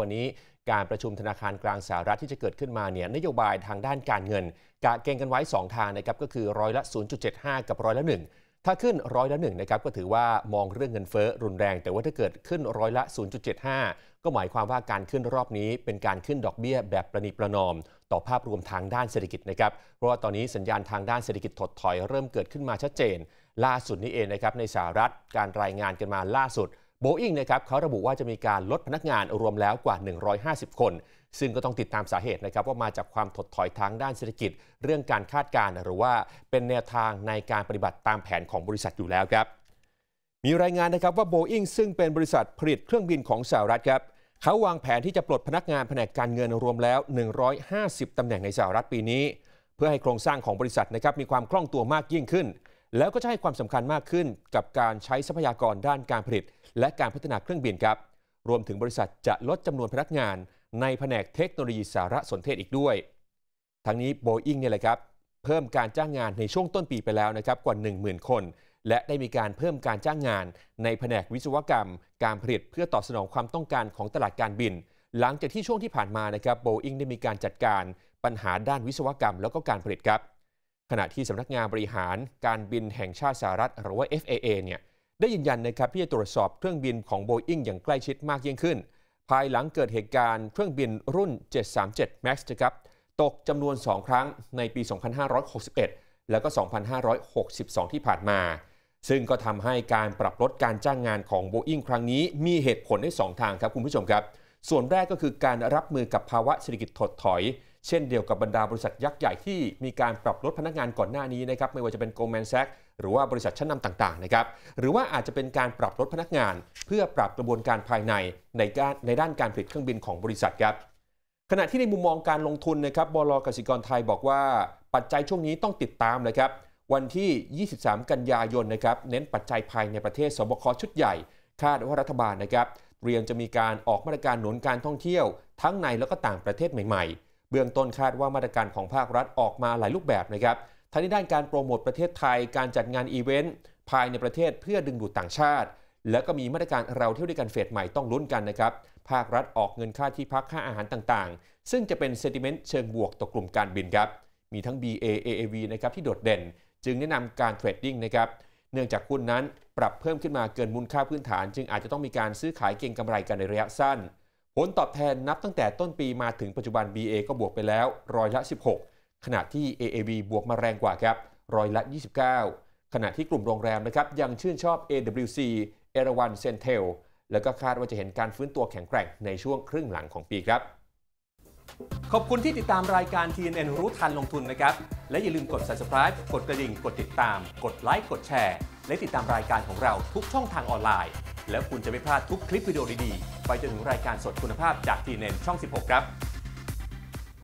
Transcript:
วันนี้การประชุมธนาคารกลางสหรัฐที่จะเกิดขึ้นมาเนี่ยนโยบายทางด้านการเงินกะเก่งกันไว้ 2 ทางนะครับก็คือร้อยละ 0.75 กับร้อยละ 1 ถ้าขึ้นร้อยละ1นะครับก็ถือว่ามองเรื่องเงินเฟ้อรุนแรง แต่ว่าถ้าเกิดขึ้นร้อยละ 0.75 ก็หมายความว่าการขึ้นรอบนี้เป็นการขึ้นดอกเบี้ยแบบประนีประนอม ต่อภาพรวมทางด้านเศรษฐกิจนะครับเพราะว่าตอนนี้สัญญาณทางด้านเศรษฐกิจถดถอยเริ่มเกิดขึ้นมาชัดเจน ล่าสุดนี้เองนะครับในสหรัฐการรายงานกันมาล่าสุดโบอิงนะครับเขาระบุว่าจะมีการลดพนักงานรวมแล้วกว่า 150 คน ซึ่งก็ต้องติดตามสาเหตุนะครับว่ามาจากความถดถอยทางด้านเศรษฐกิจเรื่องการคาดการณ์หรือว่าเป็นแนวทางในการปฏิบัติตามแผนของบริษัทอยู่แล้วครับมีรายงานนะครับว่าโบอิงซึ่งเป็นบริษัทผลิตเครื่องบินของสหรัฐครับเขาวางแผนที่จะปลดพนักงานแผนกการเงินรวมแล้ว 150ตำแหน่งในสหรัฐปีนี้ เพื่อให้โครงสร้างของบริษัทนะครับมีความคล่องตัวมากยิ่งขึ้นแล้วก็จะให้ความสำคัญมากขึ้นกับการใช้ทรัพยากรด้านการผลิต และการพัฒนาเครื่องบิน ครับ รวมถึงบริษัทจะลดจำนวนพนักงานในแผนกเทคโนโลยีสารสนเทศอีกด้วย ทั้งนี้โบอิงเนี่ยแหละครับ เพิ่มการจ้างงานในช่วงต้นปีไปแล้วนะครับกว่า 10,000 คน และได้มีการเพิ่มการจ้างงานในแผนกวิศวกรรม การผลิตเพื่อตอบสนองความต้องการของตลาดการบิน หลังจากที่ช่วงที่ผ่านมานะครับโบอิงได้มีการจัดการ ปัญหาด้านวิศวกรรมแล้วก็การผลิตครับขณะที่สำนักงานบริหารการบินแห่งชาติสหรัฐหรือว่า FAA เนี่ยได้ยืนยันนะครับที่จะตรวจสอบเครื่องบินของ Boeing อย่างใกล้ชิดมากยิ่งขึ้น ภายหลังเกิดเหตุการณ์เครื่องบินรุ่น 737 MAX นะครับตกจำนวน 2 ครั้งในปี 2561 แล้วก็ 2562 ที่ผ่านมา ซึ่งก็ทำให้การปรับลดการจ้างงานของ Boeing ครั้งนี้มีเหตุผลได้ 2 ทางครับคุณผู้ชมครับ ส่วนแรกก็คือการรับมือกับภาวะเศรษฐกิจถดถอยเช่นเดียวกับบรรดาบริษัทยักษ์ใหญ่ที่มีการปรับลดพนักงานก่อนหน้านี้นะครับไม่ว่าจะเป็นโกลแมนแซกหรือว่าบริษัทชั้นนาต่างๆนะครับหรือว่าอาจจะเป็นการปรับลดพนักงาน เพื่อปรับกระบวนการภายในในการในด้านการผลิตเครื่องบินของบริษัทครับขณะที่ในมุมมองการลงทุนนะครับบลกสิกรไทยบอกว่าปัจจัยช่วงนี้ต้องติดตามนะครับวันที่ 23 กันยายนนะครับเน้นปัจจัยภายในประเทศสบคชุดใหญ่คาดว่ารัฐบาลนะครับเตรียมจะมีการออกมาตรการหนุนการท่องเที่ยวทั้งในแล้วก็ต่างประเทศใหม่ ๆเบื้องต้นคาดว่ามาตรการของภาครัฐออกมาหลายรูปแบบนะครับ ทั้งในด้านการโปรโมทประเทศไทย การจัดงานอีเวนต์ ภายในประเทศเพื่อดึงดูดต่างชาติ แล้วก็มีมาตรการเราเที่ยวด้วยกันเฟสใหม่ต้องลุ้นกันนะครับ ภาครัฐออกเงินค่าที่พักค่าอาหารต่างๆ ซึ่งจะเป็นเซติเมนต์เชิงบวกต่อกลุ่มการบินครับ มีทั้ง BA AAV นะครับที่โดดเด่น จึงแนะนำการเทรดดิ้งนะครับ เนื่องจากหุ้นนั้นปรับเพิ่มขึ้นมาเกินมูลค่าพื้นฐาน จึงอาจจะต้องมีการซื้อขายเก็งกำไรกันในระยะสั้นผลตอบแทนนับตั้งแต่ต้นปีมาถึงปัจจุบัน BA ก็บวกไปแล้วร้อยละ 16 ขณะที่ AAB บวกมาแรงกว่าครับร้อยละ 29ขณะที่กลุ่มโรงแรมนะครับ ยังชื่นชอบ AWC เอราวันเซนเทลแล้วก็คาดว่าจะเห็นการฟื้นตัวแข็งแกร่งในช่วงครึ่งหลังของปีครับ ขอบคุณที่ติดตามรายการ TNN รู้ทันลงทุนนะครับ และอย่าลืมกด subscribe กดกระดิ่งกดติดตาม กดไลค์กดแชร์ และติดตามรายการของเราทุกช่องทางออนไลน์แล้วคุณจะไม่พลาดทุกคลิปวิดีโอดีๆ ไปจนถึงรายการสดคุณภาพจากทีเนตช่อง 16 ครับ